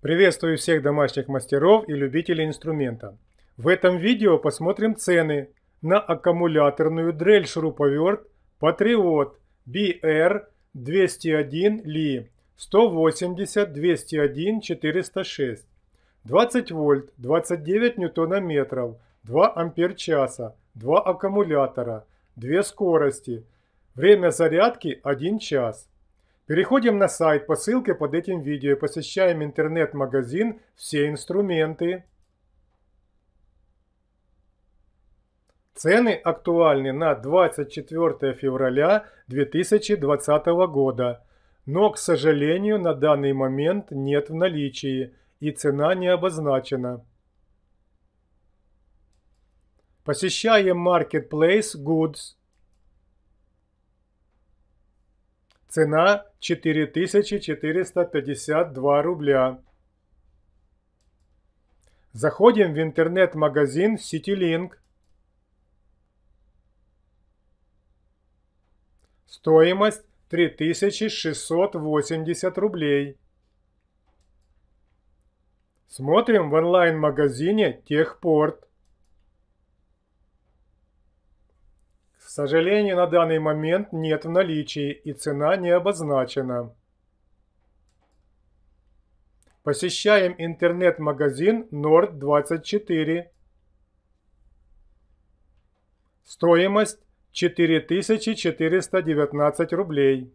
Приветствую всех домашних мастеров и любителей инструмента. В этом видео посмотрим цены на аккумуляторную дрель-шуруповерт Patriot BR201 Li 180-201-406 20 вольт, 29 ньютонометров 2 ампер-часа, 2 аккумулятора, 2 скорости. Время зарядки 1 час. Переходим на сайт по ссылке под этим видео, и посещаем интернет-магазин «Все инструменты». Цены актуальны на 24 февраля 2020 года, но, к сожалению, на данный момент нет в наличии и цена не обозначена. Посещаем Marketplace Goods. Цена 4452 рубля. Заходим в интернет-магазин CityLink. Стоимость 3680 рублей. Смотрим в онлайн-магазине Техпорт. К сожалению, на данный момент нет в наличии и цена не обозначена. Посещаем интернет-магазин Nord24. Стоимость 4419 рублей.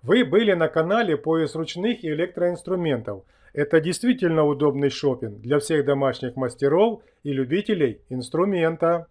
Вы были на канале «Пояс ручных и электроинструментов». Это действительно удобный шопинг для всех домашних мастеров и любителей инструмента.